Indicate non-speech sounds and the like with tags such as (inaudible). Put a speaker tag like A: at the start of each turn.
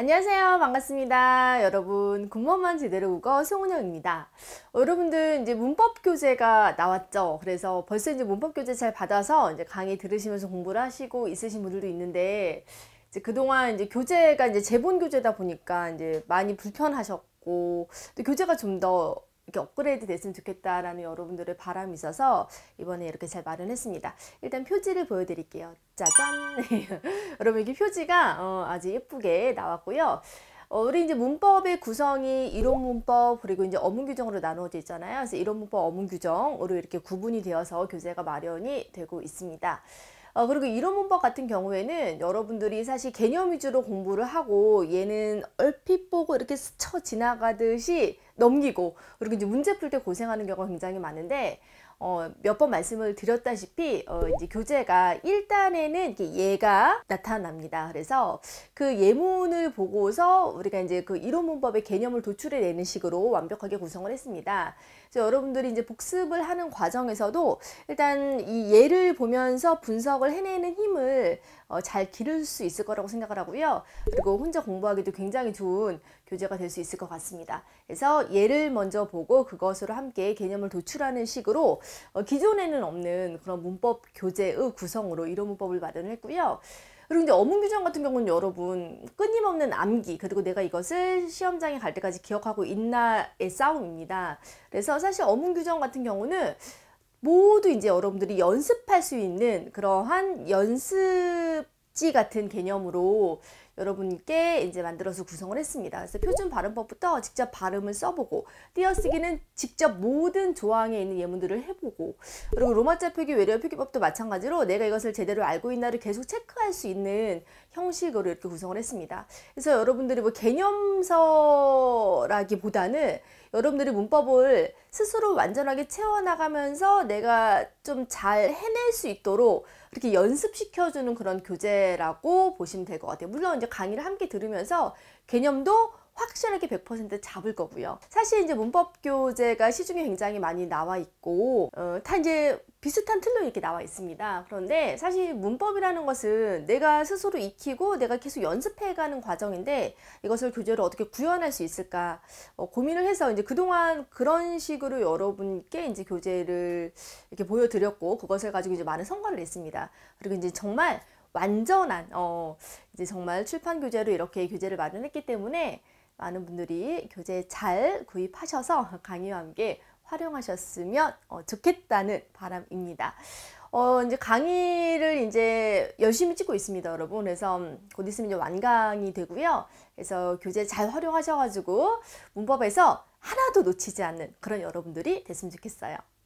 A: 안녕하세요 반갑습니다 여러분 군번만 제대로 국어 송은영입니다 여러분들 이제 문법 교재가 나왔죠 그래서 벌써 이제 문법 교재 잘 받아서 이제 강의 들으시면서 공부를 하시고 있으신 분들도 있는데 이제 그동안 이제 교재가 이제 제본 교재다 보니까 이제 많이 불편하셨고 또 교재가 좀더 이렇게 업그레이드 됐으면 좋겠다라는 여러분들의 바람이 있어서 이번에 이렇게 잘 마련했습니다. 일단 표지를 보여드릴게요. 짜잔! (laughs) 여러분 이게 표지가 어, 아주 예쁘게 나왔고요. 어, 우리 이제 문법의 구성이 이론 문법 그리고 이제 어문 규정으로 나누어져 있잖아요. 그래서 이론 문법 어문 규정으로 이렇게 구분이 되어서 교재가 마련이 되고 있습니다. 어, 그리고 이런 문법 같은 경우에는 여러분들이 사실 개념 위주로 공부를 하고 얘는 얼핏 보고 이렇게 스쳐 지나가듯이 넘기고 그리고 이제 문제 풀 때 고생하는 경우가 굉장히 많은데 어, 몇 번 말씀을 드렸다시피 어, 이제 교재가 일단에는 이렇게 예가 나타납니다. 그래서 그 예문을 보고서 우리가 이제 그 이론 문법의 개념을 도출해 내는 식으로 완벽하게 구성을 했습니다. 그래서 여러분들이 이제 복습을 하는 과정에서도 일단 이 예를 보면서 분석을 해내는 힘을 어, 잘 기를 수 있을 거라고 생각을 하고요. 그리고 혼자 공부하기도 굉장히 좋은 교재가 될 수 있을 것 같습니다. 그래서 예를 먼저 보고 그것으로 함께 개념을 도출하는 식으로 어, 기존에는 없는 그런 문법 교재의 구성으로 이런 문법을 마련했고요. 그리고 이제 어문규정 같은 경우는 여러분 끊임없는 암기 그리고 내가 이것을 시험장에 갈 때까지 기억하고 있나의 싸움입니다. 그래서 사실 어문규정 같은 경우는 모두 이제 여러분들이 연습할 수 있는 그러한 연습 복지 같은 개념으로 여러분께 이제 만들어서 구성을 했습니다. 그래서 표준 발음법부터 직접 발음을 써보고 띄어쓰기는 직접 모든 조항에 있는 예문들을 해보고 그리고 로마자 표기 외래어 표기법도 마찬가지로 내가 이것을 제대로 알고 있나를 계속 체크할 수 있는 형식으로 이렇게 구성을 했습니다. 그래서 여러분들이 뭐 개념서라기보다는 여러분들이 문법을 스스로 완전하게 채워나가면서 내가 좀 잘 해낼 수 있도록 이렇게 연습시켜주는 그런 교재라고 보시면 될 것 같아요. 물론 이제 강의를 함께 들으면서 개념도 확실하게 100% 잡을 거고요. 사실 이제 문법 교재가 시중에 굉장히 많이 나와 있고 어, 다 이제 비슷한 틀로 이렇게 나와 있습니다. 그런데 사실 문법이라는 것은 내가 스스로 익히고 내가 계속 연습해가는 과정인데 이것을 교재로 어떻게 구현할 수 있을까 어, 고민을 해서 이제 그동안 그런 식으로 여러분께 이제 교재를 이렇게 보여드렸고 그것을 가지고 이제 많은 성과를 냈습니다. 그리고 이제 정말 완전한 어, 이제 정말 출판 교재로 이렇게 교재를 마련했기 때문에 많은 분들이 교재 잘 구입하셔서 강의와 함께 활용하셨으면 어, 좋겠다는 바람입니다. 어, 이제 강의를 이제 열심히 찍고 있습니다, 여러분. 그래서 곧 있으면 이제 완강이 되고요. 그래서 교재 잘 활용하셔가지고 문법에서 하나도 놓치지 않는 그런 여러분들이 됐으면 좋겠어요.